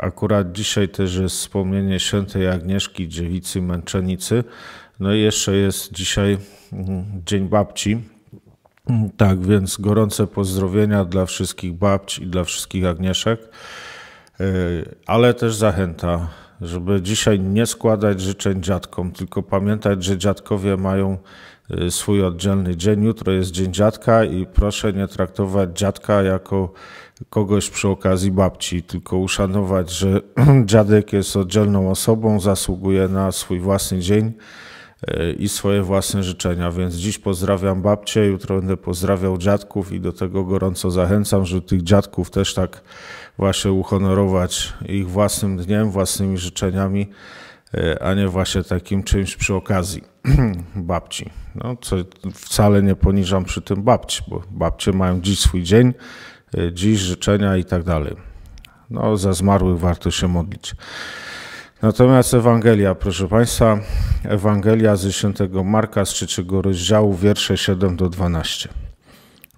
Akurat dzisiaj też jest wspomnienie świętej Agnieszki, dziewicy męczennicy. No i jeszcze jest dzisiaj mm, Dzień Babci. Tak, więc gorące pozdrowienia dla wszystkich babci i dla wszystkich Agnieszek, e, ale też zachęta, żeby dzisiaj nie składać życzeń dziadkom, tylko pamiętać, że dziadkowie mają e, swój oddzielny dzień. Jutro jest Dzień Dziadka i proszę nie traktować dziadka jako kogoś przy okazji babci, tylko uszanować, że dziadek jest oddzielną osobą, zasługuje na swój własny dzień e, i swoje własne życzenia. Więc dziś pozdrawiam babcię, jutro będę pozdrawiał dziadków i do tego gorąco zachęcam, żeby tych dziadków też tak właśnie uhonorować ich własnym dniem, własnymi życzeniami, e, a nie właśnie takim czymś przy okazji babci. No, co wcale nie poniżam przy tym babci, bo babcie mają dziś swój dzień, dziś, życzenia i tak dalej. No, za zmarłych warto się modlić. Natomiast Ewangelia, proszę Państwa, Ewangelia ze świętego Marka z trzeciego rozdziału, wiersze 7 do 12.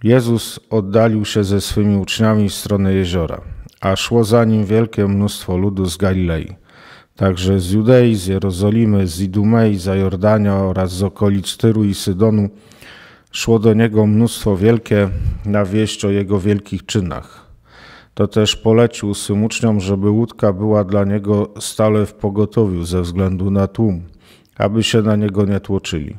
Jezus oddalił się ze swymi uczniami w stronę jeziora, a szło za nim wielkie mnóstwo ludu z Galilei, także z Judei, z Jerozolimy, z Idumei, za Jordania oraz z okolic Tyru i Sydonu – Szło do niego mnóstwo wielkie na wieść o jego wielkich czynach. To też polecił swym uczniom, żeby łódka była dla niego stale w pogotowiu ze względu na tłum, aby się na niego nie tłoczyli.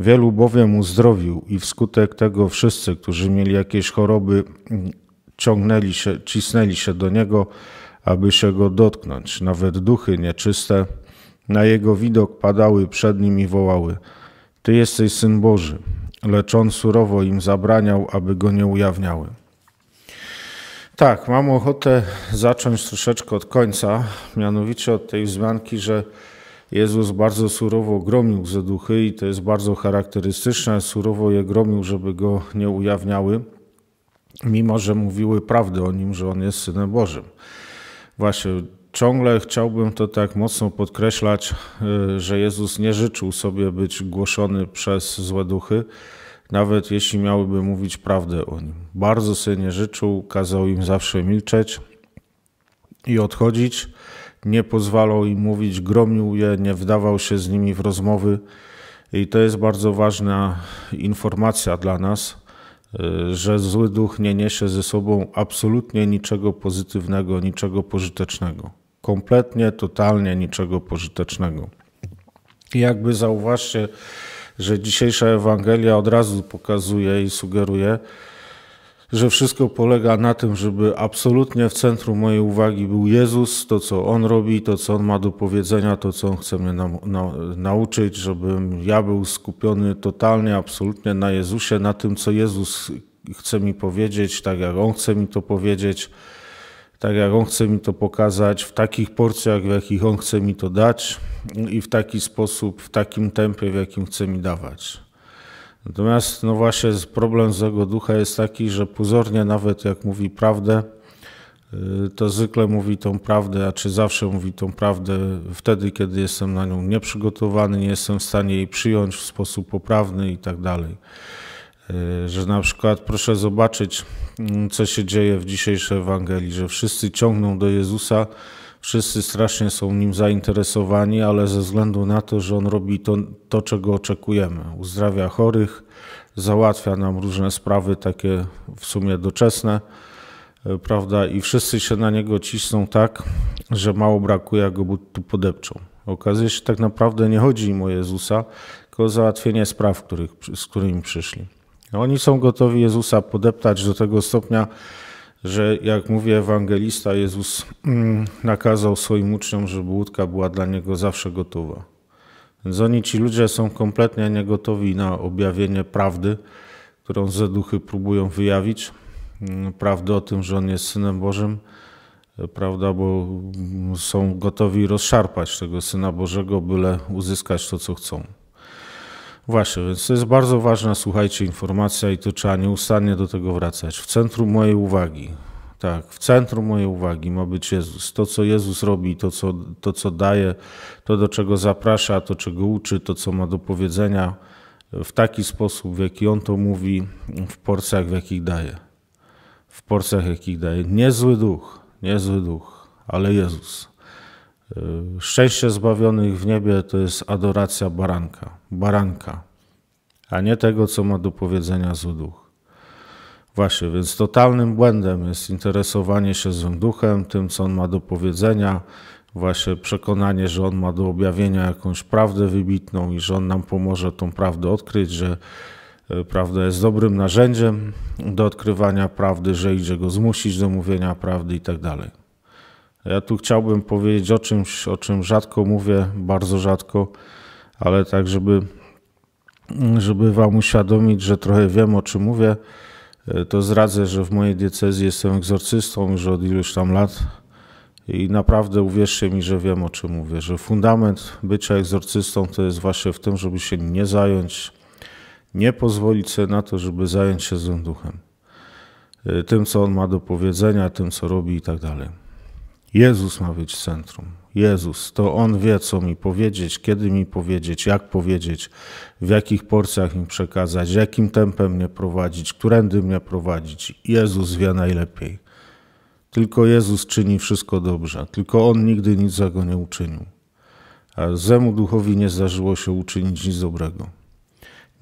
Wielu bowiem uzdrowił i wskutek tego wszyscy, którzy mieli jakieś choroby, ciągnęli się, cisnęli się do niego, aby się go dotknąć. Nawet duchy nieczyste na jego widok padały przed nim i wołały: Ty jesteś syn Boży lecz on surowo im zabraniał, aby go nie ujawniały. Tak, mam ochotę zacząć troszeczkę od końca, mianowicie od tej wzmianki, że Jezus bardzo surowo gromił zeduchy i to jest bardzo charakterystyczne, surowo je gromił, żeby go nie ujawniały, mimo że mówiły prawdę o nim, że on jest Synem Bożym. Właśnie ciągle chciałbym to tak mocno podkreślać, y, że Jezus nie życzył sobie być głoszony przez złe duchy, nawet jeśli miałyby mówić prawdę o nim. Bardzo sobie nie życzył, kazał im zawsze milczeć i odchodzić, nie pozwalał im mówić, gromił je, nie wdawał się z nimi w rozmowy. I to jest bardzo ważna informacja dla nas, y, że zły duch nie niesie ze sobą absolutnie niczego pozytywnego, niczego pożytecznego kompletnie, totalnie niczego pożytecznego. I jakby zauważcie, że dzisiejsza Ewangelia od razu pokazuje i sugeruje, że wszystko polega na tym, żeby absolutnie w centrum mojej uwagi był Jezus, to co On robi, to co On ma do powiedzenia, to co On chce mnie na, na, nauczyć, żebym ja był skupiony totalnie, absolutnie na Jezusie, na tym, co Jezus chce mi powiedzieć, tak jak On chce mi to powiedzieć tak jak on chce mi to pokazać, w takich porcjach, w jakich on chce mi to dać i w taki sposób, w takim tempie, w jakim chce mi dawać. Natomiast no właśnie problem z jego ducha jest taki, że pozornie nawet jak mówi prawdę, y, to zwykle mówi tą prawdę, a czy zawsze mówi tą prawdę wtedy, kiedy jestem na nią nieprzygotowany, nie jestem w stanie jej przyjąć w sposób poprawny i tak dalej. Y, że na przykład proszę zobaczyć, mm, co się dzieje w dzisiejszej Ewangelii, że wszyscy ciągną do Jezusa, wszyscy strasznie są nim zainteresowani, ale ze względu na to, że on robi to, to czego oczekujemy, uzdrawia chorych, załatwia nam różne sprawy takie w sumie doczesne, y, prawda, i wszyscy się na niego cisną tak, że mało brakuje, jak go tu podepczą. Okazuje się, że tak naprawdę nie chodzi im o Jezusa, tylko o załatwienie spraw, których, z którymi przyszli. Oni są gotowi Jezusa podeptać do tego stopnia, że jak mówi ewangelista, Jezus mm, nakazał swoim uczniom, żeby łódka była dla niego zawsze gotowa. Więc oni, ci ludzie, są kompletnie niegotowi na objawienie prawdy, którą duchy próbują wyjawić. Mm, prawdy o tym, że on jest synem Bożym, prawda, bo mm, są gotowi rozszarpać tego syna Bożego, byle uzyskać to, co chcą. Właśnie, więc to jest bardzo ważna, słuchajcie, informacja i to trzeba nieustannie do tego wracać. W centrum mojej uwagi, tak, w centrum mojej uwagi ma być Jezus. To, co Jezus robi, to co, to, co daje, to, do czego zaprasza, to, czego uczy, to, co ma do powiedzenia, w taki sposób, w jaki On to mówi, w porcjach, w jakich daje. W porcjach, jakich daje. Niezły duch, niezły duch, ale Jezus. Szczęście zbawionych w niebie to jest adoracja baranka, baranka, a nie tego, co ma do powiedzenia zły duch. Właśnie, więc totalnym błędem jest interesowanie się złym duchem, tym, co on ma do powiedzenia, właśnie przekonanie, że on ma do objawienia jakąś prawdę wybitną i że on nam pomoże tą prawdę odkryć, że e, prawda jest dobrym narzędziem do odkrywania prawdy, że idzie go zmusić do mówienia prawdy i tak dalej. Ja tu chciałbym powiedzieć o czymś, o czym rzadko mówię, bardzo rzadko, ale tak, żeby, żeby Wam uświadomić, że trochę wiem o czym mówię, e, to zdradzę, że w mojej diecezji jestem egzorcystą już od iluś tam lat i naprawdę uwierzcie mi, że wiem o czym mówię, że fundament bycia egzorcystą to jest właśnie w tym, żeby się nie zająć, nie pozwolić sobie na to, żeby zająć się złym duchem. E, tym, co on ma do powiedzenia, tym, co robi i tak dalej. Jezus ma być centrum. Jezus, to On wie, co mi powiedzieć, kiedy mi powiedzieć, jak powiedzieć, w jakich porcjach mi przekazać, jakim tempem mnie prowadzić, którędy mnie prowadzić. Jezus wie najlepiej. Tylko Jezus czyni wszystko dobrze, tylko On nigdy nic złego nie uczynił. A zemu duchowi nie zdarzyło się uczynić nic dobrego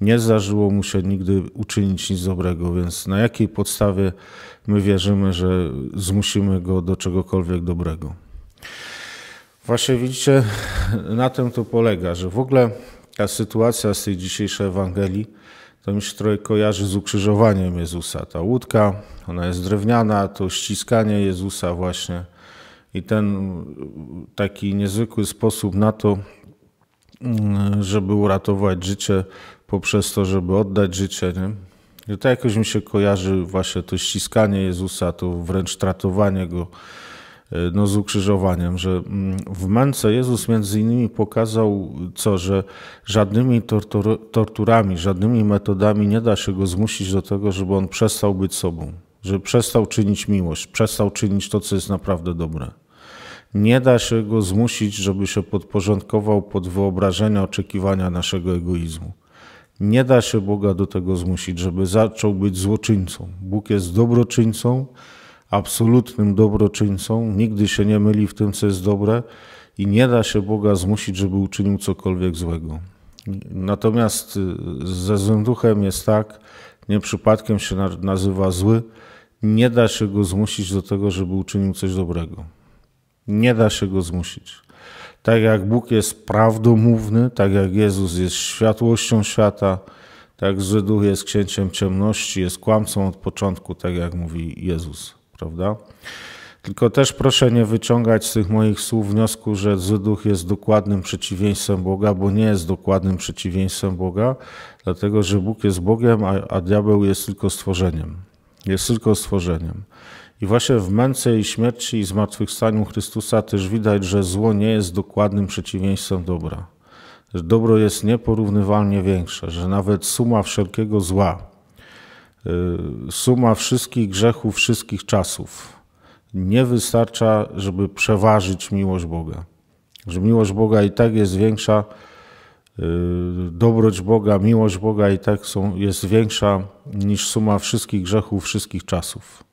nie zdarzyło mu się nigdy uczynić nic dobrego, więc na jakiej podstawie my wierzymy, że zmusimy go do czegokolwiek dobrego? Właśnie widzicie, na tym to polega, że w ogóle ta sytuacja z tej dzisiejszej Ewangelii to mi się trochę kojarzy z ukrzyżowaniem Jezusa. Ta łódka, ona jest drewniana, to ściskanie Jezusa właśnie i ten taki niezwykły sposób na to, mm, żeby uratować życie poprzez to, żeby oddać życie. Nie? I to jakoś mi się kojarzy właśnie to ściskanie Jezusa, to wręcz tratowanie Go e, no, z ukrzyżowaniem, że mm, w męce Jezus między innymi pokazał co, że żadnymi tortur torturami, żadnymi metodami nie da się Go zmusić do tego, żeby On przestał być sobą, że przestał czynić miłość, przestał czynić to, co jest naprawdę dobre. Nie da się Go zmusić, żeby się podporządkował pod wyobrażenia, oczekiwania naszego egoizmu. Nie da się Boga do tego zmusić, żeby zaczął być złoczyńcą. Bóg jest dobroczyńcą, absolutnym dobroczyńcą, nigdy się nie myli w tym, co jest dobre i nie da się Boga zmusić, żeby uczynił cokolwiek złego. Natomiast y, ze złym duchem jest tak, nie przypadkiem się nazywa zły, nie da się go zmusić do tego, żeby uczynił coś dobrego. Nie da się go zmusić. Tak jak Bóg jest prawdomówny, tak jak Jezus jest światłością świata, tak Żydów jest księciem ciemności, jest kłamcą od początku, tak jak mówi Jezus, prawda? Tylko też proszę nie wyciągać z tych moich słów wniosku, że Zyduch jest dokładnym przeciwieństwem Boga, bo nie jest dokładnym przeciwieństwem Boga, dlatego że Bóg jest Bogiem, a, a diabeł jest tylko stworzeniem. Jest tylko stworzeniem. I właśnie w męce i śmierci i zmartwychwstaniu Chrystusa też widać, że zło nie jest dokładnym przeciwieństwem dobra. Że dobro jest nieporównywalnie większe, że nawet suma wszelkiego zła, y, suma wszystkich grzechów, wszystkich czasów nie wystarcza, żeby przeważyć miłość Boga. Że miłość Boga i tak jest większa, y, dobroć Boga, miłość Boga i tak są, jest większa niż suma wszystkich grzechów, wszystkich czasów.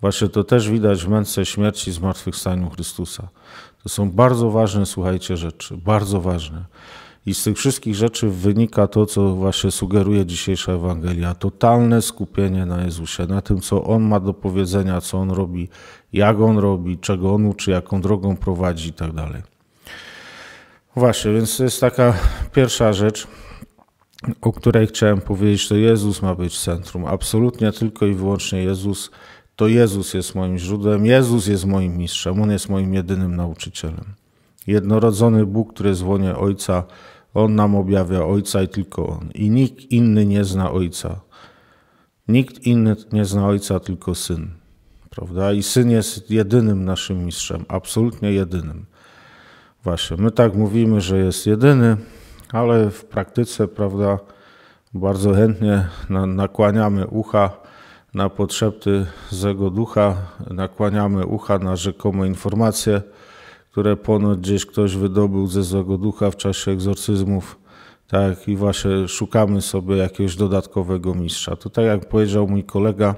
Właśnie to też widać w męce śmierci i zmartwychwstaniu Chrystusa. To są bardzo ważne, słuchajcie, rzeczy, bardzo ważne. I z tych wszystkich rzeczy wynika to, co właśnie sugeruje dzisiejsza Ewangelia. Totalne skupienie na Jezusie, na tym, co On ma do powiedzenia, co On robi, jak On robi, czego On uczy, jaką drogą prowadzi itd. Tak właśnie, więc to jest taka pierwsza rzecz, o której chciałem powiedzieć, to Jezus ma być centrum. Absolutnie tylko i wyłącznie Jezus to Jezus jest moim źródłem, Jezus jest moim mistrzem, On jest moim jedynym nauczycielem. Jednorodzony Bóg, który jest w łonie Ojca, On nam objawia Ojca i tylko On. I nikt inny nie zna Ojca. Nikt inny nie zna Ojca, tylko Syn. Prawda? I Syn jest jedynym naszym mistrzem, absolutnie jedynym. Właśnie, my tak mówimy, że jest jedyny, ale w praktyce, prawda, bardzo chętnie nakłaniamy ucha, na potrzeby złego ducha, nakłaniamy ucha na rzekome informacje, które ponoć gdzieś ktoś wydobył ze złego ducha w czasie egzorcyzmów. Tak, i właśnie szukamy sobie jakiegoś dodatkowego mistrza. To tak jak powiedział mój kolega,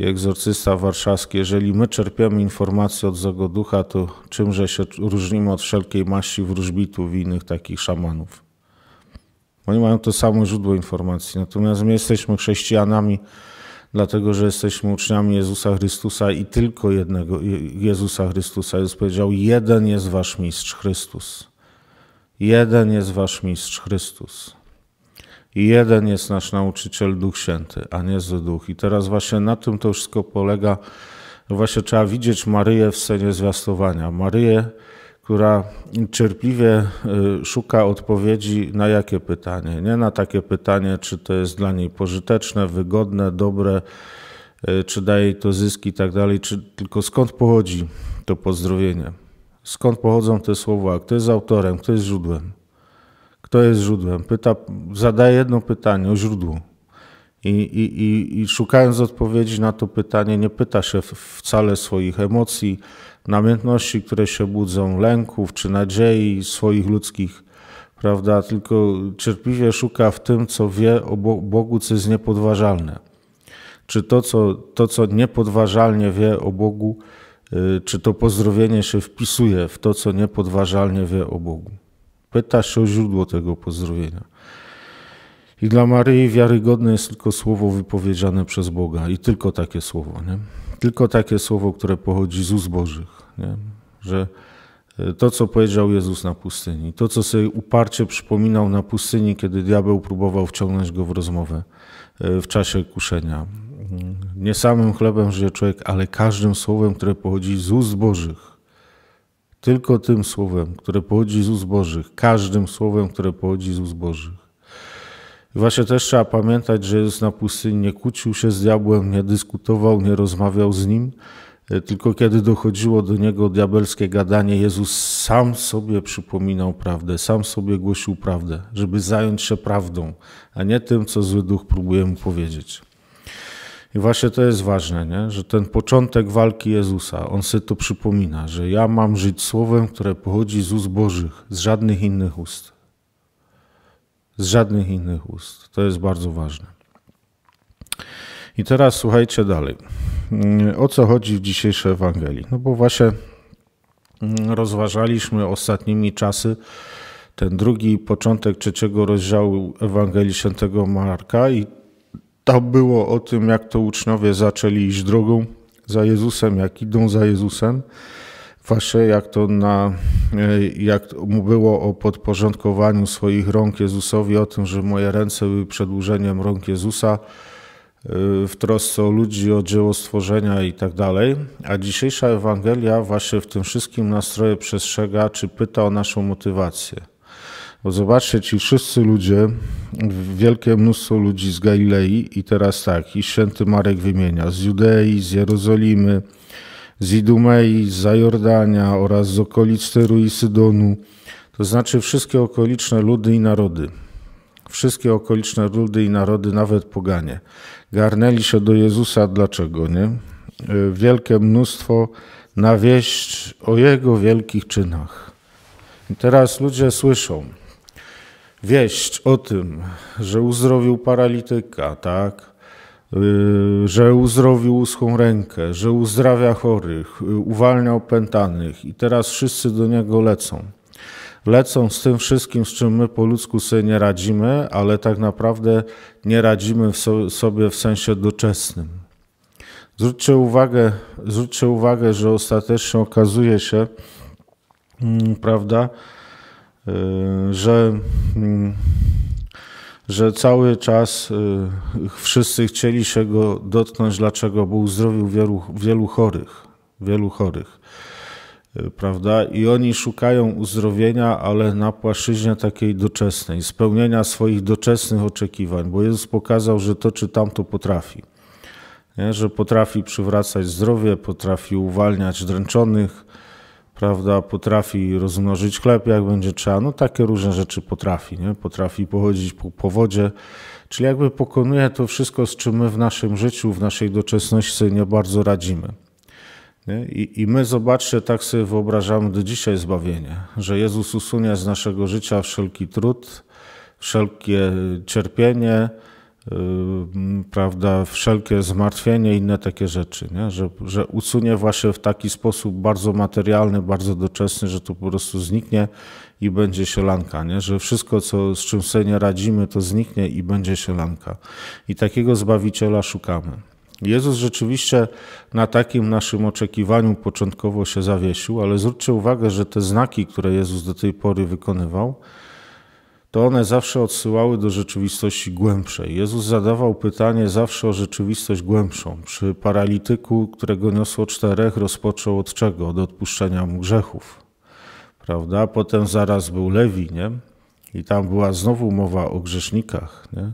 egzorcysta warszawski, jeżeli my czerpiemy informacje od złego ducha, to czymże się różnimy od wszelkiej maści wróżbitów i innych takich szamanów? Oni mają to samo źródło informacji, natomiast my jesteśmy chrześcijanami, dlatego że jesteśmy uczniami Jezusa Chrystusa i tylko jednego Jezusa Chrystusa. Jezus powiedział: Jeden jest wasz mistrz Chrystus. Jeden jest wasz mistrz Chrystus. I jeden jest nasz nauczyciel Duch Święty, a nie zły Duch. I teraz właśnie na tym to wszystko polega. Właśnie trzeba widzieć Maryję w scenie zwiastowania. Maryję, która cierpliwie y, szuka odpowiedzi na jakie pytanie. Nie na takie pytanie, czy to jest dla niej pożyteczne, wygodne, dobre, y, czy daje jej to zyski i tak dalej, czy tylko skąd pochodzi to pozdrowienie. Skąd pochodzą te słowa? Kto jest autorem? Kto jest źródłem? Kto jest źródłem? Pyta, zadaje jedno pytanie o źródło. I, i, i, I szukając odpowiedzi na to pytanie, nie pyta się wcale swoich emocji, namiętności, które się budzą, lęków czy nadziei swoich ludzkich, prawda? Tylko cierpliwie szuka w tym, co wie o Bogu, co jest niepodważalne. Czy to, co, to, co niepodważalnie wie o Bogu, y, czy to pozdrowienie się wpisuje w to, co niepodważalnie wie o Bogu? Pyta się o źródło tego pozdrowienia. I dla Maryi wiarygodne jest tylko słowo wypowiedziane przez Boga i tylko takie słowo, nie? Tylko takie słowo, które pochodzi z ust Bożych, nie? Że e, to, co powiedział Jezus na pustyni, to, co sobie uparcie przypominał na pustyni, kiedy diabeł próbował wciągnąć go w rozmowę e, w czasie kuszenia. Mm, nie samym chlebem żyje człowiek, ale każdym słowem, które pochodzi z ust Bożych. Tylko tym słowem, które pochodzi z ust Bożych. Każdym słowem, które pochodzi z ust Bożych. Właśnie też trzeba pamiętać, że Jezus na pustyni nie kłócił się z diabłem, nie dyskutował, nie rozmawiał z nim, e, tylko kiedy dochodziło do niego diabelskie gadanie, Jezus sam sobie przypominał prawdę, sam sobie głosił prawdę, żeby zająć się prawdą, a nie tym, co zły duch próbuje mu powiedzieć. I właśnie to jest ważne, nie? że ten początek walki Jezusa, on sobie to przypomina, że ja mam żyć słowem, które pochodzi z ust Bożych, z żadnych innych ust z żadnych innych ust. To jest bardzo ważne. I teraz słuchajcie dalej. O co chodzi w dzisiejszej Ewangelii? No bo właśnie mm, rozważaliśmy ostatnimi czasy ten drugi początek trzeciego rozdziału Ewangelii Świętego Marka i to było o tym, jak to uczniowie zaczęli iść drogą za Jezusem, jak idą za Jezusem. Wasze, jak to na, e, jak mu było o podporządkowaniu swoich rąk Jezusowi, o tym, że moje ręce były przedłużeniem rąk Jezusa, e, w trosce o ludzi, o dzieło stworzenia i tak dalej. A dzisiejsza Ewangelia właśnie w tym wszystkim nastroje przestrzega, czy pyta o naszą motywację. Bo zobaczcie, ci wszyscy ludzie, wielkie mnóstwo ludzi z Galilei i teraz tak, i święty Marek wymienia, z Judei, z Jerozolimy, z Idumei, z Zajordania oraz z okolic Tyru i Sydonu, to znaczy wszystkie okoliczne ludy i narody. Wszystkie okoliczne ludy i narody, nawet poganie, garnęli się do Jezusa. Dlaczego nie? E, wielkie mnóstwo na wieść o Jego wielkich czynach. I teraz ludzie słyszą wieść o tym, że uzdrowił paralityka, tak? Y, że uzdrowił uschłą rękę, że uzdrawia chorych, y, uwalnia opętanych i teraz wszyscy do niego lecą. Lecą z tym wszystkim, z czym my po ludzku sobie nie radzimy, ale tak naprawdę nie radzimy sobie w sensie doczesnym. Zwróćcie uwagę, zwróćcie uwagę że ostatecznie okazuje się, mm, prawda, y, że mm, że cały czas y, wszyscy chcieli się go dotknąć. Dlaczego? Bo uzdrowił wielu, wielu chorych. Wielu chorych. Y, prawda? I oni szukają uzdrowienia, ale na płaszczyźnie takiej doczesnej, spełnienia swoich doczesnych oczekiwań, bo Jezus pokazał, że to czy tamto potrafi. Nie? Że potrafi przywracać zdrowie, potrafi uwalniać dręczonych, prawda, potrafi rozmnożyć chleb, jak będzie trzeba, no takie różne rzeczy potrafi, nie? potrafi pochodzić po, po wodzie, czyli jakby pokonuje to wszystko, z czym my w naszym życiu, w naszej doczesności nie bardzo radzimy. Nie? I, I my, zobaczcie, tak sobie wyobrażamy do dzisiaj zbawienie, że Jezus usunie z naszego życia wszelki trud, wszelkie cierpienie, Y, prawda, wszelkie zmartwienie i inne takie rzeczy, nie? Że, że usunie właśnie w taki sposób bardzo materialny, bardzo doczesny, że to po prostu zniknie i będzie lanka nie? że wszystko, co, z czym sobie nie radzimy, to zniknie i będzie lanka I takiego Zbawiciela szukamy. Jezus rzeczywiście na takim naszym oczekiwaniu początkowo się zawiesił, ale zwróćcie uwagę, że te znaki, które Jezus do tej pory wykonywał, to one zawsze odsyłały do rzeczywistości głębszej. Jezus zadawał pytanie zawsze o rzeczywistość głębszą. Przy paralityku, którego niosło czterech, rozpoczął od czego? Od odpuszczenia mu grzechów. Prawda? Potem zaraz był Lewi, nie? I tam była znowu mowa o grzesznikach, nie?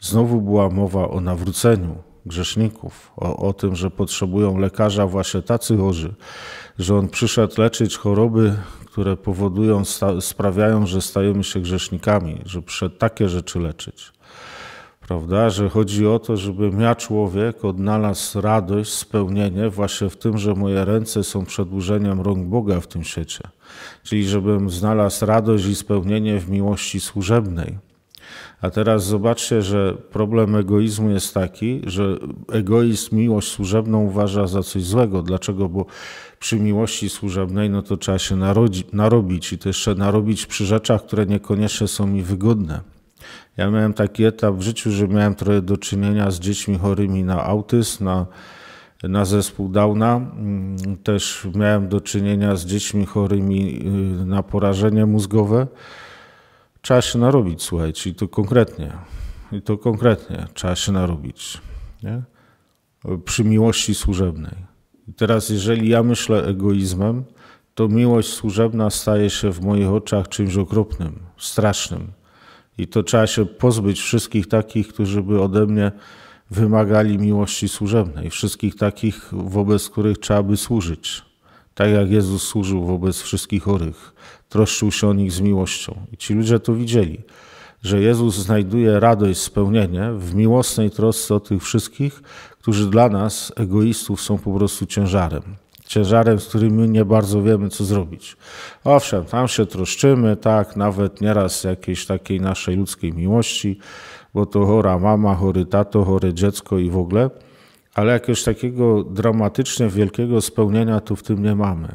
Znowu była mowa o nawróceniu grzeszników, o, o tym, że potrzebują lekarza właśnie tacy chorzy, że on przyszedł leczyć choroby, które powodują, sprawiają, że stajemy się grzesznikami, że przed takie rzeczy leczyć. Prawda? Że chodzi o to, żebym ja człowiek odnalazł radość, spełnienie właśnie w tym, że moje ręce są przedłużeniem rąk Boga w tym świecie. Czyli żebym znalazł radość i spełnienie w miłości służebnej. A teraz zobaczcie, że problem egoizmu jest taki, że egoizm miłość służebną uważa za coś złego. Dlaczego? Bo przy miłości służebnej, no to trzeba się narodzi, narobić i to jeszcze narobić przy rzeczach, które niekoniecznie są mi wygodne. Ja miałem taki etap w życiu, że miałem trochę do czynienia z dziećmi chorymi na autyzm, na, na zespół Downa. Mm, też miałem do czynienia z dziećmi chorymi y, na porażenie mózgowe. Trzeba się narobić, słuchajcie, i to konkretnie. I to konkretnie trzeba się narobić. Nie? Przy miłości służebnej. Teraz, jeżeli ja myślę egoizmem, to miłość służebna staje się w moich oczach czymś okropnym, strasznym. I to trzeba się pozbyć wszystkich takich, którzy by ode mnie wymagali miłości służebnej, wszystkich takich, wobec których trzeba by służyć. Tak jak Jezus służył wobec wszystkich chorych, troszczył się o nich z miłością. I ci ludzie to widzieli, że Jezus znajduje radość, spełnienie w miłosnej trosce o tych wszystkich, którzy dla nas, egoistów, są po prostu ciężarem. Ciężarem, z którym nie bardzo wiemy, co zrobić. Owszem, tam się troszczymy, tak, nawet nieraz jakiejś takiej naszej ludzkiej miłości, bo to chora mama, chory tato, chore dziecko i w ogóle, ale jakiegoś takiego dramatycznie wielkiego spełnienia tu w tym nie mamy.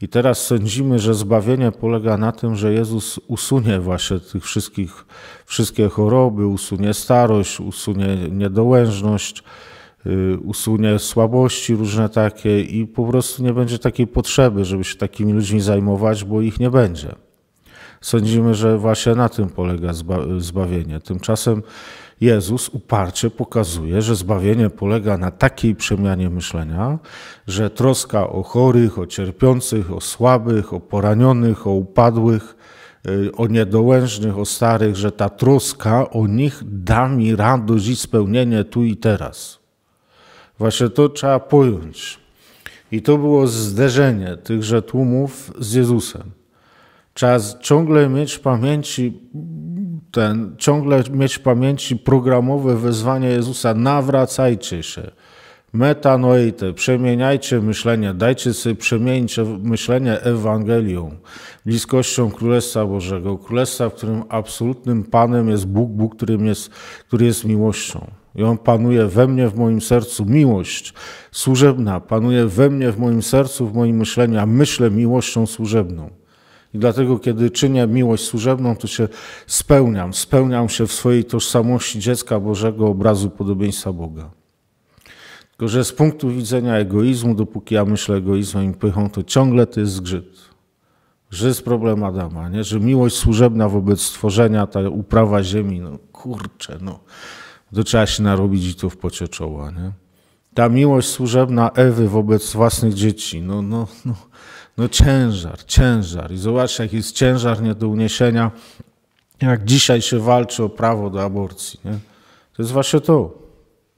I teraz sądzimy, że zbawienie polega na tym, że Jezus usunie właśnie tych wszystkich, wszystkie choroby, usunie starość, usunie niedołężność, Y, usunie słabości różne takie i po prostu nie będzie takiej potrzeby, żeby się takimi ludźmi zajmować, bo ich nie będzie. Sądzimy, że właśnie na tym polega zbawienie. Tymczasem Jezus uparcie pokazuje, że zbawienie polega na takiej przemianie myślenia, że troska o chorych, o cierpiących, o słabych, o poranionych, o upadłych, y, o niedołężnych, o starych, że ta troska o nich da mi radość i spełnienie tu i teraz. Właśnie to trzeba pojąć. I to było zderzenie tychże tłumów z Jezusem. Trzeba ciągle mieć w pamięci ten, ciągle mieć w pamięci programowe wezwanie Jezusa: nawracajcie się. Metanoite, przemieniajcie myślenie, dajcie sobie przemienić myślenie Ewangelią, bliskością Królestwa Bożego, Królestwa, w którym absolutnym Panem jest Bóg, Bóg, którym jest, który jest miłością i on panuje we mnie, w moim sercu miłość służebna, panuje we mnie, w moim sercu, w moim myśleniu, a myślę miłością służebną. I dlatego, kiedy czynię miłość służebną, to się spełniam, spełniam się w swojej tożsamości dziecka Bożego, obrazu podobieństwa Boga. Tylko, że z punktu widzenia egoizmu, dopóki ja myślę egoizmem i pychą, to ciągle to jest zgrzyt. Że jest problem Adama, nie? że miłość służebna wobec stworzenia, ta uprawa ziemi, no kurczę, no to trzeba się narobić i to w pocie czoła, nie? Ta miłość służebna Ewy wobec własnych dzieci, no, no, no, no ciężar, ciężar. I zobaczcie, jaki jest ciężar nie do uniesienia, jak dzisiaj się walczy o prawo do aborcji, nie? To jest właśnie to.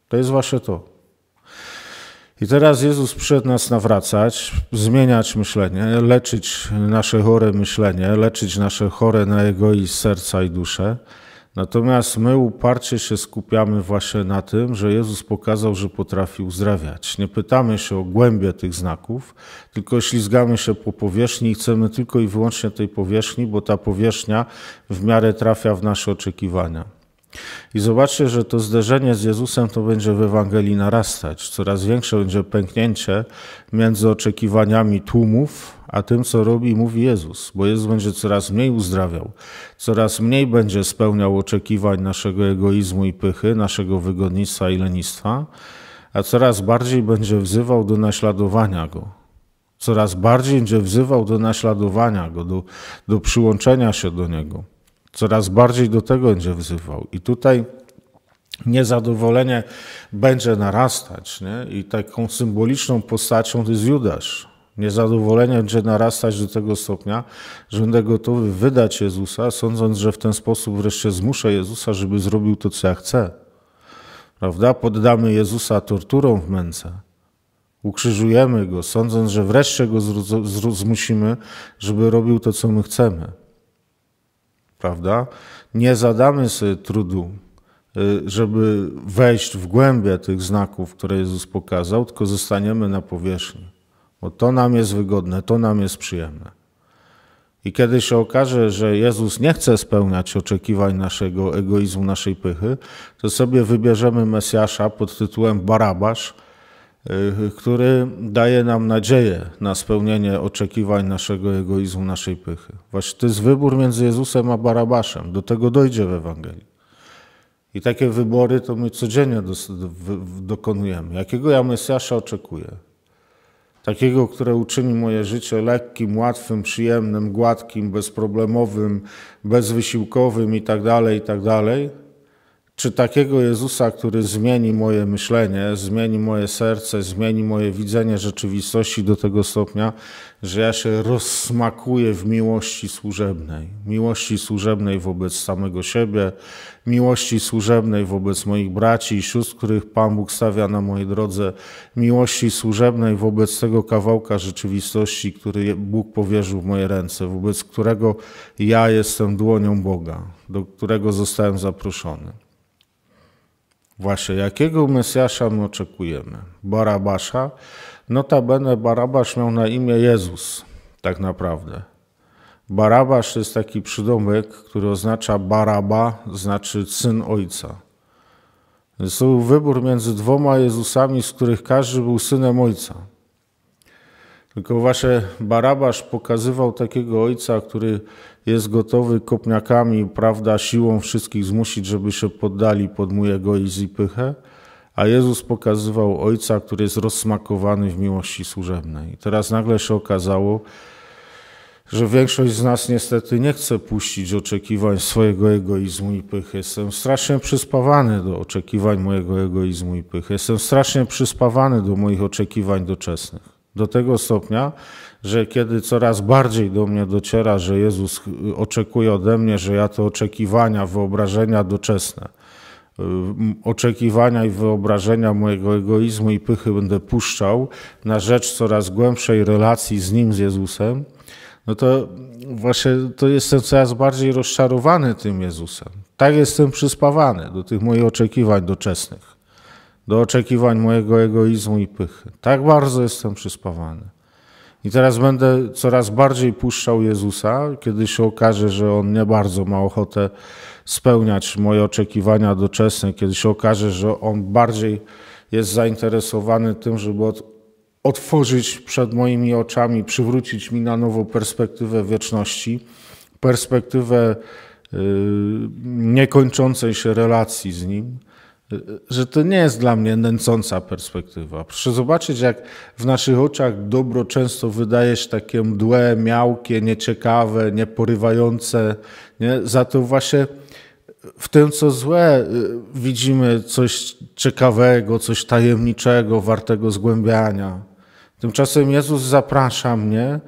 To jest właśnie to. I teraz Jezus przyszedł nas nawracać, zmieniać myślenie, leczyć nasze chore myślenie, leczyć nasze chore na i serca i duszę. Natomiast my uparcie się skupiamy właśnie na tym, że Jezus pokazał, że potrafi uzdrawiać. Nie pytamy się o głębię tych znaków, tylko ślizgamy się po powierzchni i chcemy tylko i wyłącznie tej powierzchni, bo ta powierzchnia w miarę trafia w nasze oczekiwania. I zobaczcie, że to zderzenie z Jezusem to będzie w Ewangelii narastać. Coraz większe będzie pęknięcie między oczekiwaniami tłumów, a tym, co robi i mówi Jezus, bo Jezus będzie coraz mniej uzdrawiał, coraz mniej będzie spełniał oczekiwań naszego egoizmu i pychy, naszego wygodnictwa i lenistwa, a coraz bardziej będzie wzywał do naśladowania Go. Coraz bardziej będzie wzywał do naśladowania Go, do, do przyłączenia się do Niego coraz bardziej do tego będzie wzywał. I tutaj niezadowolenie będzie narastać. Nie? I taką symboliczną postacią to jest Judasz. Niezadowolenie będzie narastać do tego stopnia, że będę gotowy wydać Jezusa, sądząc, że w ten sposób wreszcie zmuszę Jezusa, żeby zrobił to, co ja chcę. Prawda? Poddamy Jezusa torturą w męce. Ukrzyżujemy go, sądząc, że wreszcie go zmusimy, żeby robił to, co my chcemy prawda? Nie zadamy sobie trudu, y, żeby wejść w głębię tych znaków, które Jezus pokazał, tylko zostaniemy na powierzchni, bo to nam jest wygodne, to nam jest przyjemne. I kiedy się okaże, że Jezus nie chce spełniać oczekiwań naszego egoizmu, naszej pychy, to sobie wybierzemy Mesjasza pod tytułem Barabasz, Y, który daje nam nadzieję na spełnienie oczekiwań naszego egoizmu, naszej pychy. Właśnie to jest wybór między Jezusem a Barabaszem. Do tego dojdzie w Ewangelii. I takie wybory to my codziennie dokonujemy. Jakiego ja Mesjasza oczekuję? Takiego, które uczyni moje życie lekkim, łatwym, przyjemnym, gładkim, bezproblemowym, bezwysiłkowym itd., tak itd., tak czy takiego Jezusa, który zmieni moje myślenie, zmieni moje serce, zmieni moje widzenie rzeczywistości do tego stopnia, że ja się rozsmakuję w miłości służebnej, miłości służebnej wobec samego siebie, miłości służebnej wobec moich braci i sióstr, których Pan Bóg stawia na mojej drodze, miłości służebnej wobec tego kawałka rzeczywistości, który Bóg powierzył w moje ręce, wobec którego ja jestem dłonią Boga, do którego zostałem zaproszony. Właśnie, jakiego Mesjasza my oczekujemy? Barabasza? Notabene Barabasz miał na imię Jezus, tak naprawdę. Barabasz to jest taki przydomek, który oznacza Baraba, znaczy syn ojca. To był wybór między dwoma Jezusami, z których każdy był synem ojca. Tylko właśnie Barabasz pokazywał takiego ojca, który jest gotowy kopniakami, prawda, siłą wszystkich zmusić, żeby się poddali pod mój egoizm i pychę, a Jezus pokazywał ojca, który jest rozsmakowany w miłości służebnej. I teraz nagle się okazało, że większość z nas niestety nie chce puścić oczekiwań swojego egoizmu i pychy. Jestem strasznie przyspawany do oczekiwań mojego egoizmu i pychy. Jestem strasznie przyspawany do moich oczekiwań doczesnych. Do tego stopnia, że kiedy coraz bardziej do mnie dociera, że Jezus y, oczekuje ode mnie, że ja te oczekiwania, wyobrażenia doczesne, y, oczekiwania i wyobrażenia mojego egoizmu i pychy będę puszczał na rzecz coraz głębszej relacji z Nim, z Jezusem, no to właśnie to jestem coraz bardziej rozczarowany tym Jezusem. Tak jestem przyspawany do tych moich oczekiwań doczesnych do oczekiwań mojego egoizmu i pychy. Tak bardzo jestem przyspawany. I teraz będę coraz bardziej puszczał Jezusa, kiedy się okaże, że On nie bardzo ma ochotę spełniać moje oczekiwania doczesne, kiedy się okaże, że On bardziej jest zainteresowany tym, żeby otworzyć przed moimi oczami, przywrócić mi na nowo perspektywę wieczności, perspektywę y, niekończącej się relacji z Nim że to nie jest dla mnie nęcąca perspektywa. Proszę zobaczyć, jak w naszych oczach dobro często wydaje się takie mdłe, miałkie, nieciekawe, nieporywające. Nie? Za to właśnie w tym, co złe, y, widzimy coś ciekawego, coś tajemniczego, wartego zgłębiania. Tymczasem Jezus zaprasza mnie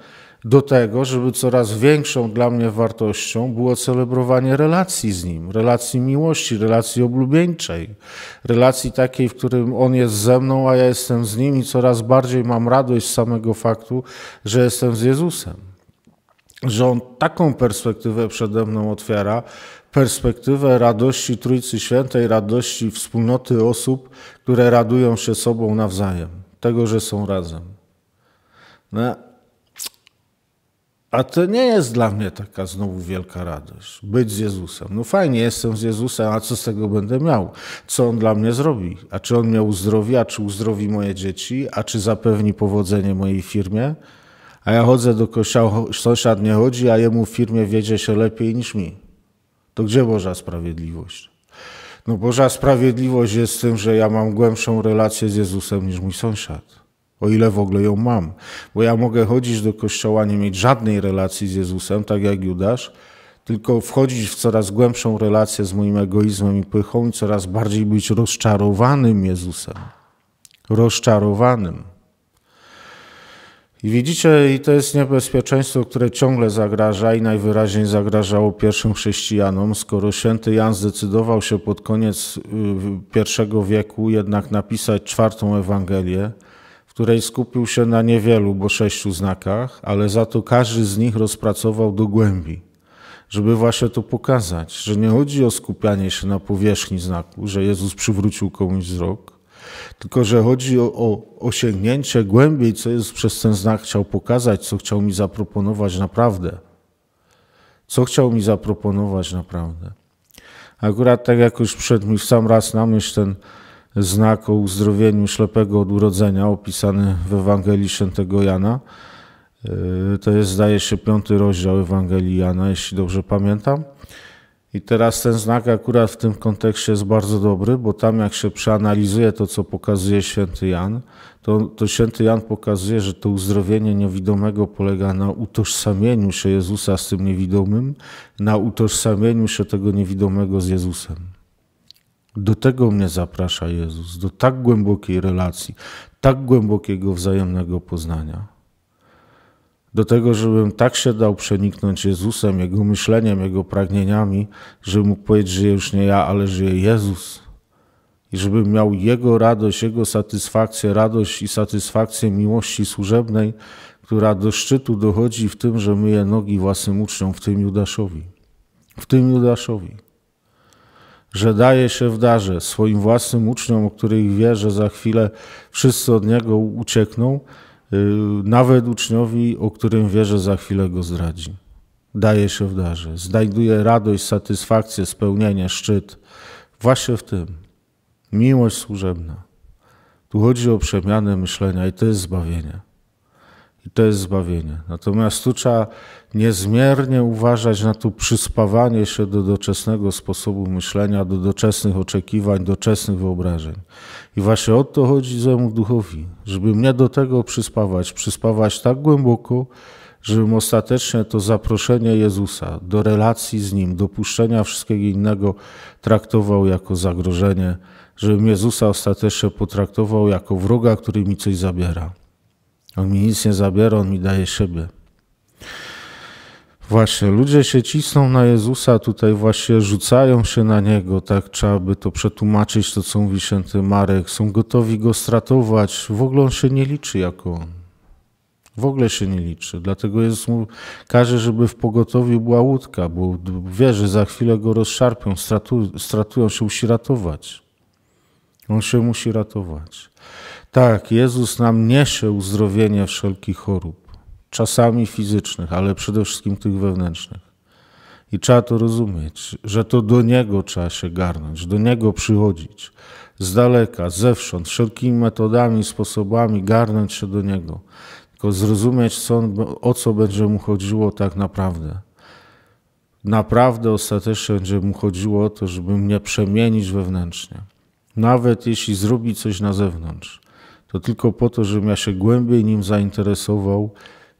do tego, żeby coraz większą dla mnie wartością było celebrowanie relacji z Nim, relacji miłości, relacji oblubieńczej, relacji takiej, w którym On jest ze mną, a ja jestem z Nim i coraz bardziej mam radość z samego faktu, że jestem z Jezusem. Że On taką perspektywę przede mną otwiera, perspektywę radości Trójcy Świętej, radości wspólnoty osób, które radują się sobą nawzajem, tego, że są razem. No, a to nie jest dla mnie taka znowu wielka radość. Być z Jezusem. No fajnie, jestem z Jezusem, a co z tego będę miał? Co On dla mnie zrobi? A czy On mnie uzdrowi, a czy uzdrowi moje dzieci, a czy zapewni powodzenie mojej firmie? A ja chodzę do kościoła, sąsiad nie chodzi, a jemu w firmie wiedzie się lepiej niż mi. To gdzie Boża Sprawiedliwość? No Boża Sprawiedliwość jest w tym, że ja mam głębszą relację z Jezusem niż mój sąsiad o ile w ogóle ją mam. Bo ja mogę chodzić do kościoła, nie mieć żadnej relacji z Jezusem, tak jak Judasz, tylko wchodzić w coraz głębszą relację z moim egoizmem i pychą i coraz bardziej być rozczarowanym Jezusem. Rozczarowanym. I widzicie, i to jest niebezpieczeństwo, które ciągle zagraża i najwyraźniej zagrażało pierwszym chrześcijanom, skoro święty Jan zdecydował się pod koniec y, I wieku jednak napisać czwartą Ewangelię, której skupił się na niewielu, bo sześciu znakach, ale za to każdy z nich rozpracował do głębi, żeby właśnie to pokazać, że nie chodzi o skupianie się na powierzchni znaku, że Jezus przywrócił komuś wzrok, tylko że chodzi o, o osiągnięcie głębiej, co Jezus przez ten znak chciał pokazać, co chciał mi zaproponować naprawdę. Co chciał mi zaproponować naprawdę. Akurat tak jak już przed mi w sam raz na myśl ten znak o uzdrowieniu ślepego od urodzenia opisany w Ewangelii Świętego Jana. E, to jest, zdaje się, piąty rozdział Ewangelii Jana, jeśli dobrze pamiętam. I teraz ten znak akurat w tym kontekście jest bardzo dobry, bo tam jak się przeanalizuje to, co pokazuje święty Jan, to, to święty Jan pokazuje, że to uzdrowienie niewidomego polega na utożsamieniu się Jezusa z tym niewidomym, na utożsamieniu się tego niewidomego z Jezusem. Do tego mnie zaprasza Jezus, do tak głębokiej relacji, tak głębokiego wzajemnego poznania. Do tego, żebym tak się dał przeniknąć Jezusem, Jego myśleniem, Jego pragnieniami, żebym mógł powiedzieć, że już nie ja, ale żyje Jezus. I żebym miał Jego radość, Jego satysfakcję, radość i satysfakcję miłości służebnej, która do szczytu dochodzi w tym, że myje nogi własnym uczniom, w tym Judaszowi. W tym Judaszowi że daje się w darze swoim własnym uczniom, o których wie, że za chwilę wszyscy od niego uciekną, y, nawet uczniowi, o którym wie, że za chwilę go zdradzi. Daje się w darze, znajduje radość, satysfakcję, spełnienie, szczyt. Właśnie w tym. Miłość służebna. Tu chodzi o przemianę myślenia i to jest zbawienie. I to jest zbawienie. Natomiast tu trzeba niezmiernie uważać na to przyspawanie się do doczesnego sposobu myślenia, do doczesnych oczekiwań, doczesnych wyobrażeń. I właśnie o to chodzi zemu duchowi, żeby mnie do tego przyspawać, przyspawać tak głęboko, żebym ostatecznie to zaproszenie Jezusa do relacji z Nim, dopuszczenia wszystkiego innego traktował jako zagrożenie, żebym Jezusa ostatecznie potraktował jako wroga, który mi coś zabiera. On mi nic nie zabiera, on mi daje siebie. Właśnie, ludzie się cisną na Jezusa, tutaj właśnie rzucają się na Niego, tak trzeba by to przetłumaczyć, to co mówi święty Marek. Są gotowi Go stratować, w ogóle On się nie liczy jako On. W ogóle się nie liczy, dlatego Jezus mu każe, żeby w pogotowiu była łódka, bo wie, że za chwilę Go rozszarpią, stratują się, musi ratować. On się musi ratować. Tak, Jezus nam niesie uzdrowienie wszelkich chorób, czasami fizycznych, ale przede wszystkim tych wewnętrznych. I trzeba to rozumieć, że to do Niego trzeba się garnąć, do Niego przychodzić z daleka, zewsząd, wszelkimi metodami, sposobami garnąć się do Niego. Tylko zrozumieć, co on, o co będzie mu chodziło tak naprawdę. Naprawdę ostatecznie będzie mu chodziło o to, żeby mnie przemienić wewnętrznie nawet jeśli zrobi coś na zewnątrz, to tylko po to, żebym ja się głębiej nim zainteresował,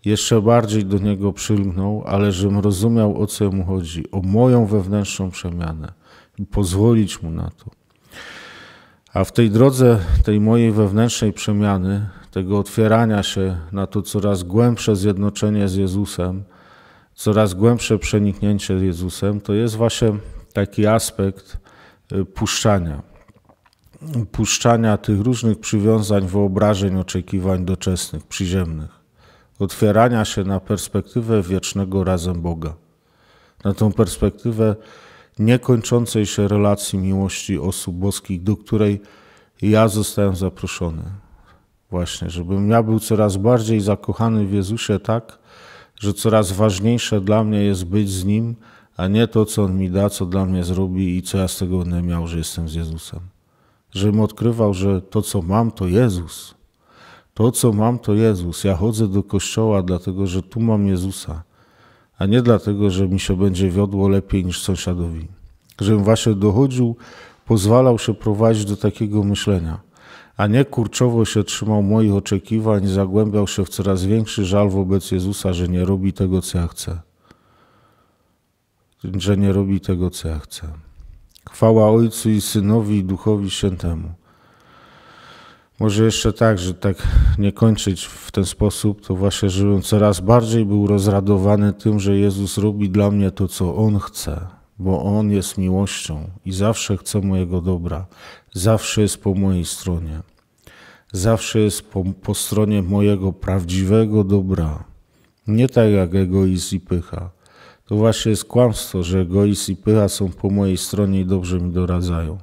jeszcze bardziej do niego przylgnął, ale żebym rozumiał o co mu chodzi, o moją wewnętrzną przemianę i pozwolić mu na to. A w tej drodze, tej mojej wewnętrznej przemiany, tego otwierania się na to coraz głębsze zjednoczenie z Jezusem, coraz głębsze przeniknięcie z Jezusem, to jest właśnie taki aspekt y, puszczania puszczania tych różnych przywiązań, wyobrażeń, oczekiwań doczesnych, przyziemnych, otwierania się na perspektywę wiecznego razem Boga, na tą perspektywę niekończącej się relacji miłości osób boskich, do której ja zostałem zaproszony. Właśnie, żebym ja był coraz bardziej zakochany w Jezusie, tak, że coraz ważniejsze dla mnie jest być z Nim, a nie to, co On mi da, co dla mnie zrobi i co ja z tego będę miał, że jestem z Jezusem żebym odkrywał, że to, co mam, to Jezus. To, co mam, to Jezus. Ja chodzę do kościoła, dlatego że tu mam Jezusa, a nie dlatego, że mi się będzie wiodło lepiej niż sąsiadowi. Żebym właśnie dochodził, pozwalał się prowadzić do takiego myślenia, a nie kurczowo się trzymał moich oczekiwań, zagłębiał się w coraz większy żal wobec Jezusa, że nie robi tego, co ja chcę. Że nie robi tego, co ja chcę. Chwała Ojcu i Synowi i Duchowi Świętemu. Może jeszcze tak, że tak nie kończyć w ten sposób, to właśnie, żebym coraz bardziej był rozradowany tym, że Jezus robi dla mnie to, co On chce, bo On jest miłością i zawsze chce mojego dobra, zawsze jest po mojej stronie, zawsze jest po, po stronie mojego prawdziwego dobra, nie tak jak egoizm i pycha. To właśnie jest kłamstwo, że egoizm i pycha są po mojej stronie i dobrze mi doradzają.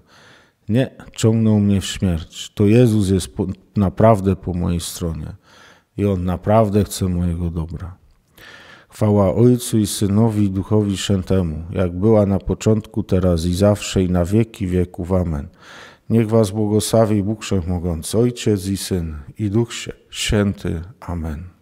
Nie, ciągnął mnie w śmierć. To Jezus jest po, naprawdę po mojej stronie i On naprawdę chce mojego dobra. Chwała Ojcu i Synowi i Duchowi Świętemu, jak była na początku, teraz i zawsze i na wieki wieków. Amen. Niech was błogosławi Bóg Wszechmogący, Ojciec i Syn i Duch Święty. Amen.